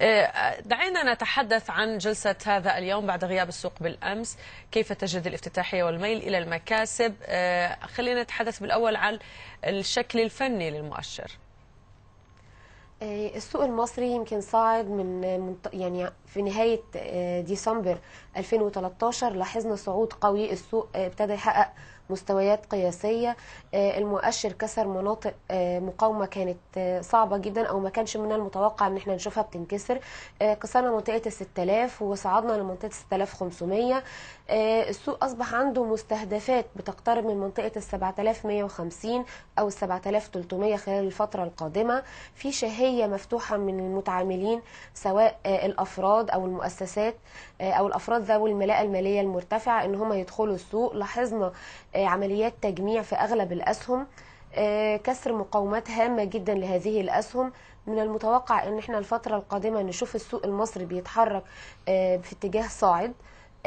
آه، دعينا نتحدث عن جلسة هذا اليوم بعد غياب السوق بالأمس كيف تجد الافتتاحية والميل إلى المكاسب آه، خلينا نتحدث بالأول عن الشكل الفني للمؤشر آه، السوق المصري يمكن صاعد من يعني في نهاية ديسمبر 2013 لاحظنا صعود قوي السوق ابتدى يحقق مستويات قياسية آه، المؤشر كسر مناطق آه، مقاومة كانت آه، صعبة جدا أو ما كانش من المتوقع أن احنا نشوفها بتنكسر كسرنا منطقة 6000 وصعدنا لمنطقة 6500 السوق أصبح عنده مستهدفات بتقترب من منطقة 7150 أو 7300 خلال الفترة القادمة في شهية مفتوحة من المتعاملين سواء الأفراد أو المؤسسات أو الأفراد ذوي الملاءة المالية المرتفعة أن هم يدخلوا السوق لاحظنا آه، عمليات تجميع في أغلب الأسهم آه، كسر مقاومات هامة جدا لهذه الأسهم من المتوقع أن احنا الفترة القادمة نشوف السوق المصري بيتحرك آه، في اتجاه صاعد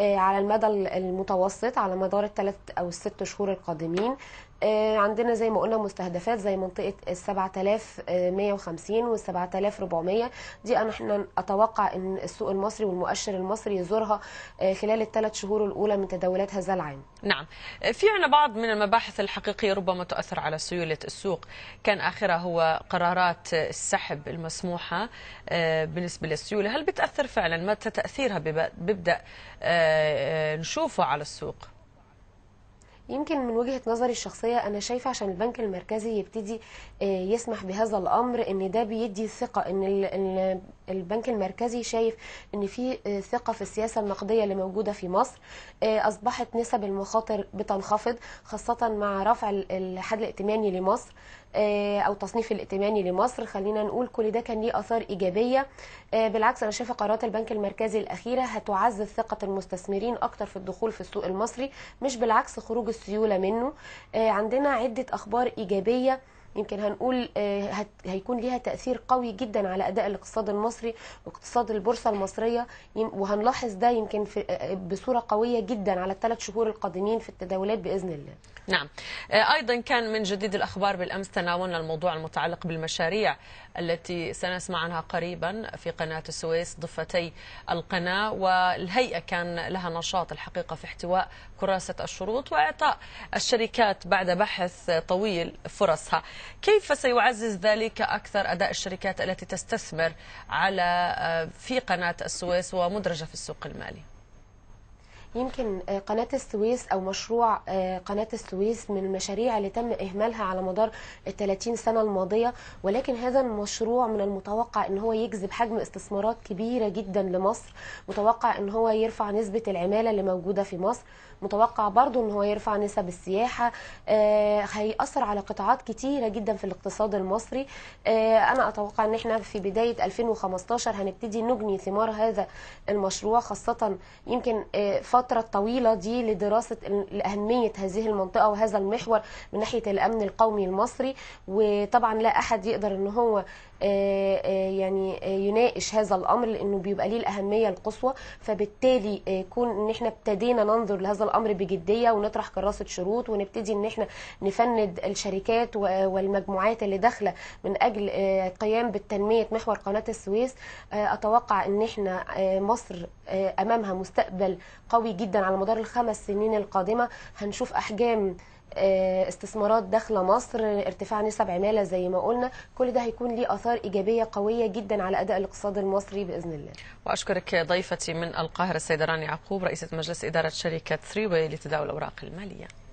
على المدى المتوسط على مدار الثلاث أو الست شهور القادمين آه، عندنا زي ما قلنا مستهدفات زي منطقه وخمسين 7150 وال 7400 دي انا احنا اتوقع ان السوق المصري والمؤشر المصري يزورها آه، خلال الثلاث شهور الاولى من تداولات هذا العام. نعم. في عنا بعض من المباحث الحقيقيه ربما تؤثر على سيوله السوق، كان اخرها هو قرارات السحب المسموحه آه، بالنسبه للسيوله، هل بتاثر فعلا؟ متى تاثيرها بيبدا نشوفه على السوق؟ يمكن من وجهة نظري الشخصية أنا شايفة عشان البنك المركزي يبتدي آه، يسمح بهذا الأمر إن ده بيدي ثقة إن البنك المركزي شايف إن في آه، ثقة في السياسة النقدية اللي موجودة في مصر آه، أصبحت نسب المخاطر بتنخفض خاصة مع رفع الحد الائتماني لمصر آه، او تصنيف الائتماني لمصر خلينا نقول كل ده كان ليه اثار ايجابيه آه، بالعكس انا شايفه قرارات البنك المركزي الاخيره هتعزز ثقه المستثمرين اكتر في الدخول في السوق المصري مش بالعكس خروج السيوله منه آه، عندنا عده اخبار ايجابيه يمكن هنقول آه، هيكون ليها تاثير قوي جدا على اداء الاقتصاد المصري واقتصاد البورصه المصريه وهنلاحظ ده يمكن آه، آه، بصوره قويه جدا على الثلاث شهور القادمين في التداولات باذن الله. نعم ايضا كان من جديد الاخبار بالامس تناولنا الموضوع المتعلق بالمشاريع التي سنسمع عنها قريبا في قناه السويس ضفتي القناه والهيئه كان لها نشاط الحقيقه في احتواء كراسه الشروط واعطاء الشركات بعد بحث طويل فرصها. كيف سيعزز ذلك أكثر أداء الشركات التي تستثمر على آه، في قناة السويس ومدرجة في السوق المالي؟ يمكن آه، قناة السويس أو مشروع آه، قناة السويس من المشاريع اللي تم إهمالها على مدار ال 30 سنة الماضية ولكن هذا المشروع من المتوقع أن هو يجذب حجم استثمارات كبيرة جدا لمصر متوقع أن هو يرفع نسبة العمالة اللي موجودة في مصر متوقع برضو أن هو يرفع نسب السياحة آه، هيأثر على قطاعات كتيرة جدا في الاقتصاد المصري أنا أتوقع أن احنا في بداية 2015 هنبتدي نجني ثمار هذا المشروع خاصة يمكن فترة الفترة الطويلة دي لدراسة أهمية هذه المنطقة وهذا المحور من ناحية الأمن القومي المصري وطبعا لا أحد يقدر أن هو آه، آه، يعني آه، يناقش هذا الأمر لأنه بيبقى ليه الأهمية القصوى فبالتالي كون أن احنا ابتدينا ننظر لهذا الأمر بجدية ونطرح كراسة شروط ونبتدي أن احنا نفند الشركات والمجموعات اللي داخلة من أجل قيام بالتنمية محور قناة السويس أتوقع أن احنا مصر أمامها مستقبل قوي قوي جدا على مدار الخمس سنين القادمه هنشوف احجام آه، استثمارات داخله مصر ارتفاع نسب عماله زي ما قلنا كل ده هيكون ليه اثار ايجابيه قويه جدا على اداء الاقتصاد المصري باذن الله واشكرك ضيفتي من القاهره السيده راني يعقوب رئيسه مجلس اداره شركه ثري واي لتداول الاوراق الماليه